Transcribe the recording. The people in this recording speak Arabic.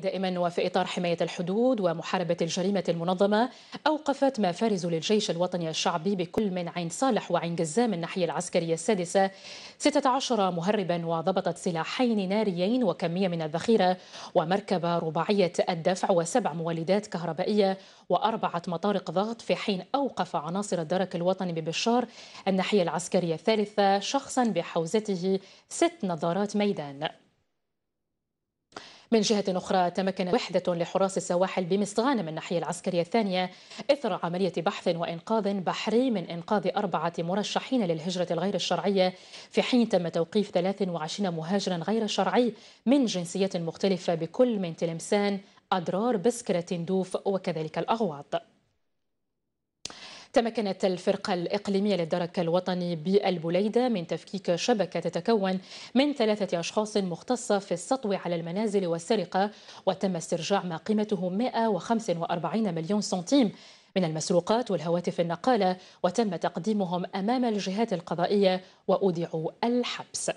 دائما وفي إطار حماية الحدود ومحاربة الجريمة المنظمة أوقفت ما فارز للجيش الوطني الشعبي بكل من عين صالح وعين جزام الناحية العسكرية السادسة 16 مهربا وضبطت سلاحين ناريين وكمية من الذخيرة ومركبة رباعية الدفع وسبع مولدات كهربائية وأربعة مطارق ضغط في حين أوقف عناصر الدرك الوطني ببشار الناحية العسكرية الثالثة شخصا بحوزته ست نظارات ميدان من جهة أخرى تمكن وحدة لحراس السواحل من الناحية العسكرية الثانية إثر عملية بحث وإنقاذ بحري من إنقاذ أربعة مرشحين للهجرة الغير الشرعية في حين تم توقيف 23 مهاجرا غير شرعي من جنسيات مختلفة بكل من تلمسان أدرار بسكرة دوف وكذلك الأغواط تمكنت الفرقة الإقليمية للدرك الوطني بالبليدة من تفكيك شبكة تتكون من ثلاثة أشخاص مختصة في السطو على المنازل والسرقة وتم استرجاع ما قيمته 145 مليون سنتيم من المسروقات والهواتف النقالة وتم تقديمهم أمام الجهات القضائية وأودعوا الحبس